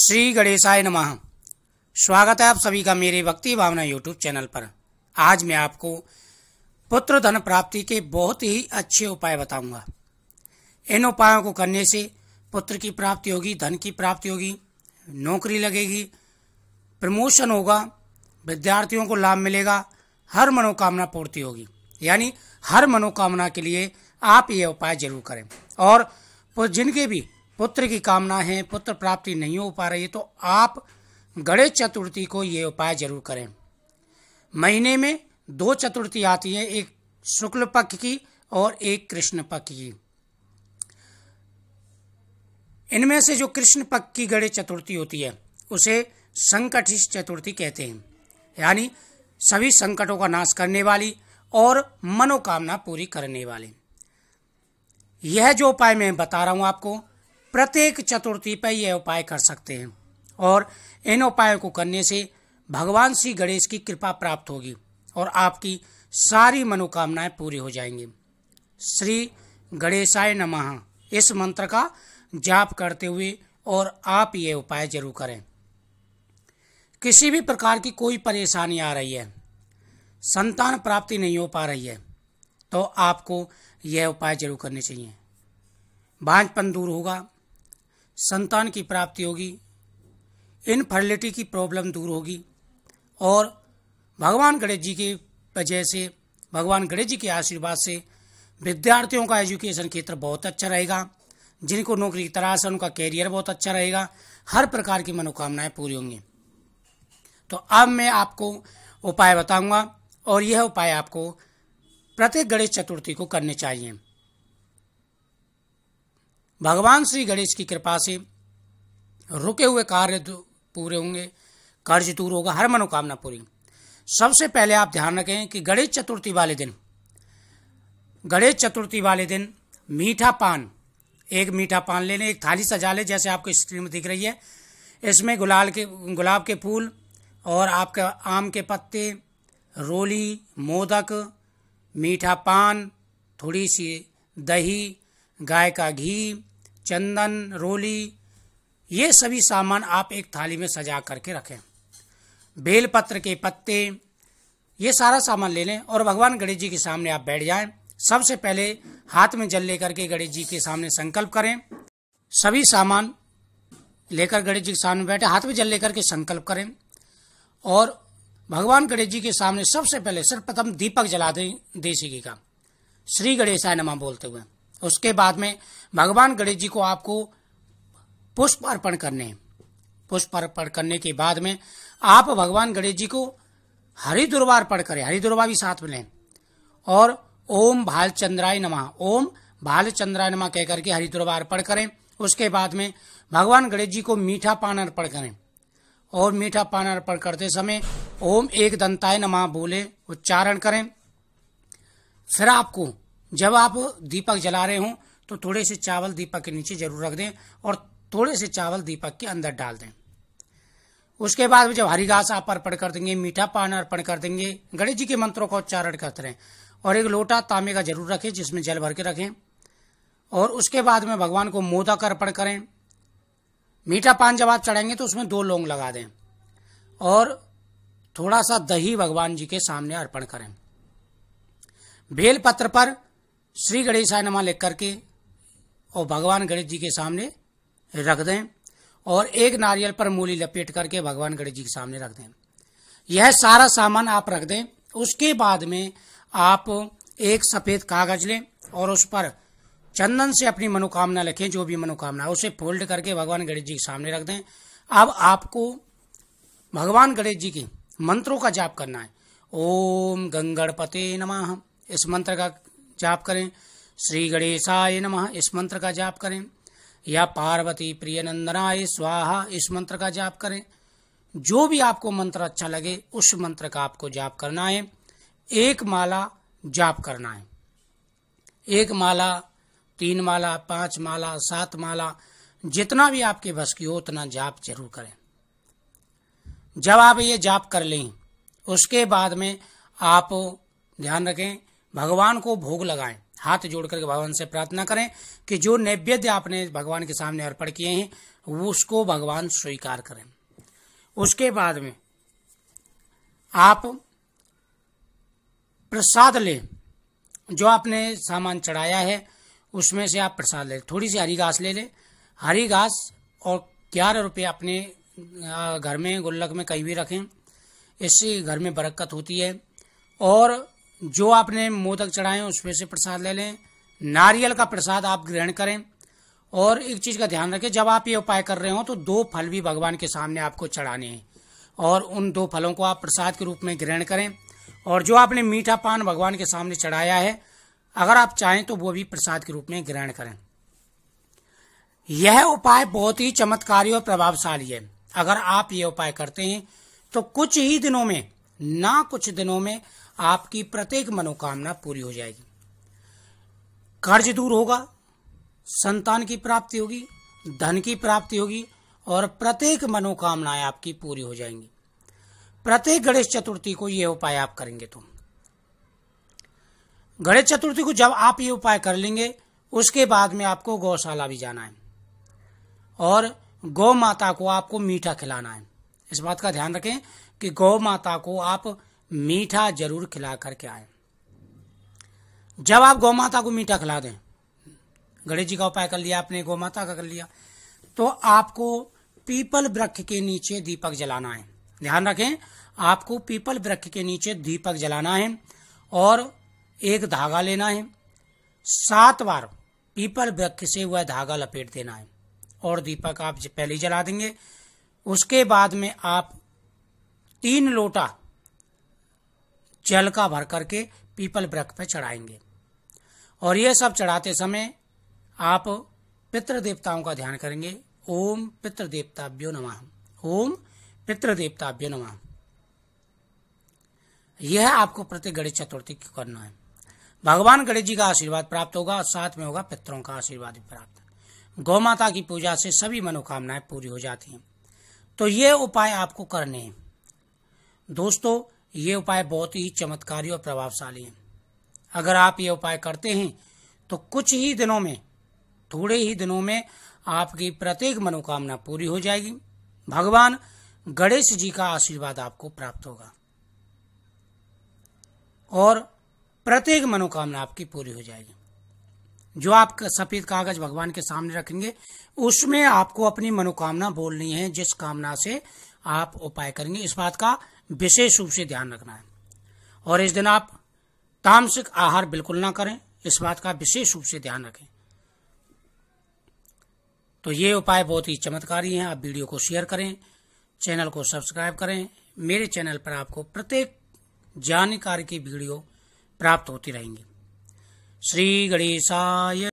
श्री गणेशाय नमः स्वागत है आप सभी का मेरे भक्ति भावना यूट्यूब चैनल पर आज मैं आपको पुत्र धन प्राप्ति के बहुत ही अच्छे उपाय बताऊंगा इन उपायों को करने से पुत्र की प्राप्ति होगी धन की प्राप्ति होगी नौकरी लगेगी प्रमोशन होगा विद्यार्थियों को लाभ मिलेगा हर मनोकामना पूर्ति होगी यानी हर मनोकामना के लिए आप ये उपाय जरूर करें और जिनके भी पुत्र की कामना है पुत्र प्राप्ति नहीं हो पा रही है तो आप गणेश चतुर्थी को ये उपाय जरूर करें महीने में दो चतुर्थी आती है एक शुक्ल पक्ष की और एक कृष्ण पक्ष की इनमें से जो कृष्ण पक्ष की गणेश चतुर्थी होती है उसे संकट चतुर्थी कहते हैं यानी सभी संकटों का नाश करने वाली और मनोकामना पूरी करने वाली यह जो उपाय मैं बता रहा हूं आपको प्रत्येक चतुर्थी पर यह उपाय कर सकते हैं और इन उपायों को करने से भगवान श्री गणेश की कृपा प्राप्त होगी और आपकी सारी मनोकामनाएं पूरी हो जाएंगी श्री गणेशाय नमः इस मंत्र का जाप करते हुए और आप ये उपाय जरूर करें किसी भी प्रकार की कोई परेशानी आ रही है संतान प्राप्ति नहीं हो पा रही है तो आपको यह उपाय जरूर करने चाहिए बांझपन दूर होगा संतान की प्राप्ति होगी इनफर्टिलिटी की प्रॉब्लम दूर होगी और भगवान गणेश जी की वजह से भगवान गणेश जी के आशीर्वाद से विद्यार्थियों का एजुकेशन क्षेत्र बहुत अच्छा रहेगा जिनको नौकरी की तलाश है उनका कैरियर बहुत अच्छा रहेगा हर प्रकार की मनोकामनाएं पूरी होंगी तो अब मैं आपको उपाय बताऊंगा और यह उपाय आपको प्रत्येक गणेश चतुर्थी को करने चाहिए भगवान श्री गणेश की कृपा से रुके हुए कार्य तो पूरे होंगे कर्ज दूर होगा हर मनोकामना पूरी सबसे पहले आप ध्यान रखें कि गणेश चतुर्थी वाले दिन गणेश चतुर्थी वाले दिन मीठा पान एक मीठा पान ले लें एक थाली सजा लें जैसे आपको स्क्रीन में दिख रही है इसमें गुलाल के गुलाब के फूल और आपके आम के पत्ते रोली मोदक मीठा पान थोड़ी सी दही गाय का घी चंदन रोली ये सभी सामान आप एक थाली में सजा करके रखें बेलपत्र के पत्ते ये सारा सामान ले लें और भगवान गणेश जी के सामने आप बैठ जाएं सबसे पहले हाथ में जल लेकर के गणेश जी के सामने संकल्प करें सभी सामान लेकर गणेश जी के सामने बैठे हाथ में जल लेकर के संकल्प करें और भगवान गणेश जी के सामने सबसे पहले सर्वप्रथम दीपक जला दें देसी घी का श्री गणेशाय नमा बोलते हुए उसके बाद में भगवान गणेश जी को आपको पुष्प अर्पण करने पुष्प अर्पण करने के बाद में आप भगवान गणेश जी को हरि अर्पण करें हरि दुर्वा भी साथ में लें और ओम भाल चंद्राय नमा ओम भाल चंद्राय नमा कह करके हरि दुर्वा अर्पण करें उसके बाद में भगवान गणेश जी को मीठा पान अर्पण करें और मीठा पान अर्पण करते समय ओम एक दंताय नमा बोले उच्चारण करें फिर आपको जब आप दीपक जला रहे हों तो थोड़े से चावल दीपक के नीचे जरूर रख दें और थोड़े से चावल दीपक के अंदर डाल दें उसके बाद जब हरी घास आप अर्पण कर देंगे मीठा पान अर्पण कर देंगे गणेश जी के मंत्रों का उच्चारण करते रहें और एक लोटा तांबे का जरूर रखें जिसमें जल भर के रखें और उसके बाद में भगवान को मोदक अर्पण करें मीठा पान जब आप चढ़ाएंगे तो उसमें दो लौंग लगा दें और थोड़ा सा दही भगवान जी के सामने अर्पण करें बेल पत्र पर श्री गणेशाय नमा लिख करके और भगवान गणेश जी के सामने रख दें और एक नारियल पर मूली लपेट करके भगवान गणेश जी के सामने रख दें यह सारा सामान आप रख दें उसके बाद में आप एक सफेद कागज लें और उस पर चंदन से अपनी मनोकामना लिखें जो भी मनोकामना है उसे फोल्ड करके भगवान गणेश जी के सामने रख दें अब आपको भगवान गणेश जी के मंत्रों का जाप करना है ओम गंगणपते नमः इस मंत्र का जाप करें श्री गणेशाय नमः इस मंत्र का जाप करें या पार्वती प्रिय नंदनाय स्वाहा इस मंत्र का जाप करें जो भी आपको मंत्र अच्छा लगे उस मंत्र का आपको जाप करना है एक माला जाप करना है एक माला तीन माला पांच माला सात माला जितना भी आपके बस की हो उतना जाप जरूर करें जब आप ये जाप कर लें उसके बाद में आप ध्यान रखें भगवान को भोग लगाएं हाथ जोड़ करके भगवान से प्रार्थना करें कि जो नैवेद्य आपने भगवान के सामने अर्पण किए हैं उसको भगवान स्वीकार करें उसके बाद में आप प्रसाद लें जो आपने सामान चढ़ाया है उसमें से आप प्रसाद लें थोड़ी सी हरी घास ले लें हरी घास और ग्यारह रुपये अपने घर में गुल्लक में कहीं भी रखें इससे घर में बरकत होती है और जो आपने मोदक चढ़ाए उसमें से प्रसाद ले लें नारियल का प्रसाद आप ग्रहण करें और एक चीज का ध्यान रखें जब आप ये उपाय कर रहे हो तो दो फल भी भगवान के सामने आपको चढ़ाने हैं और उन दो फलों को आप प्रसाद के रूप में ग्रहण करें और जो आपने मीठा पान भगवान के सामने चढ़ाया है अगर आप चाहें तो वो भी प्रसाद के रूप में ग्रहण करें यह उपाय बहुत ही चमत्कारी और प्रभावशाली है अगर आप ये उपाय करते हैं तो कुछ ही दिनों में ना कुछ दिनों में आपकी प्रत्येक मनोकामना पूरी हो जाएगी कर्ज दूर होगा संतान की प्राप्ति होगी धन की प्राप्ति होगी और प्रत्येक मनोकामनाएं आपकी पूरी हो जाएंगी प्रत्येक गणेश चतुर्थी को यह उपाय आप करेंगे तो गणेश चतुर्थी को जब आप ये उपाय कर लेंगे उसके बाद में आपको गौशाला भी जाना है और गौ माता को आपको मीठा खिलाना है इस बात का ध्यान रखें कि गौ माता को आप मीठा जरूर खिला करके आए जब आप गौ माता को मीठा खिला दें गणेश जी का उपाय कर लिया आपने गौ माता का कर लिया तो आपको पीपल वृक्ष के नीचे दीपक जलाना है ध्यान रखें आपको पीपल वृक्ष के नीचे दीपक जलाना है और एक धागा लेना है सात बार पीपल वृक्ष से वह धागा लपेट देना है और दीपक आप पहले जला देंगे उसके बाद में आप तीन लोटा का भर करके पीपल वृक्ष पर चढ़ाएंगे और ये सब चढ़ाते समय आप पितृ देवताओं का ध्यान करेंगे ओम पितृ देवताभ्यो नमः ओम पितृ देवताभ्यो नमः यह आपको प्रति गणेश चतुर्थी की करना है भगवान गणेश जी का आशीर्वाद प्राप्त होगा और साथ में होगा पितरों का आशीर्वाद भी प्राप्त गौ माता की पूजा से सभी मनोकामनाएं पूरी हो जाती हैं तो ये उपाय आपको करने हैं दोस्तों ये उपाय बहुत ही चमत्कारी और प्रभावशाली हैं अगर आप ये उपाय करते हैं तो कुछ ही दिनों में थोड़े ही दिनों में आपकी प्रत्येक मनोकामना पूरी हो जाएगी भगवान गणेश जी का आशीर्वाद आपको प्राप्त होगा और प्रत्येक मनोकामना आपकी पूरी हो जाएगी जो आप सफेद कागज भगवान के सामने रखेंगे उसमें आपको अपनी मनोकामना बोलनी है जिस कामना से आप उपाय करेंगे इस बात का विशेष रूप से ध्यान रखना है और इस दिन आप तामसिक आहार बिल्कुल ना करें इस बात का विशेष रूप से ध्यान रखें तो ये उपाय बहुत ही चमत्कारी हैं आप वीडियो को शेयर करें चैनल को सब्सक्राइब करें मेरे चैनल पर आपको प्रत्येक जानकारी की वीडियो प्राप्त होती रहेंगी श्री गणेशाय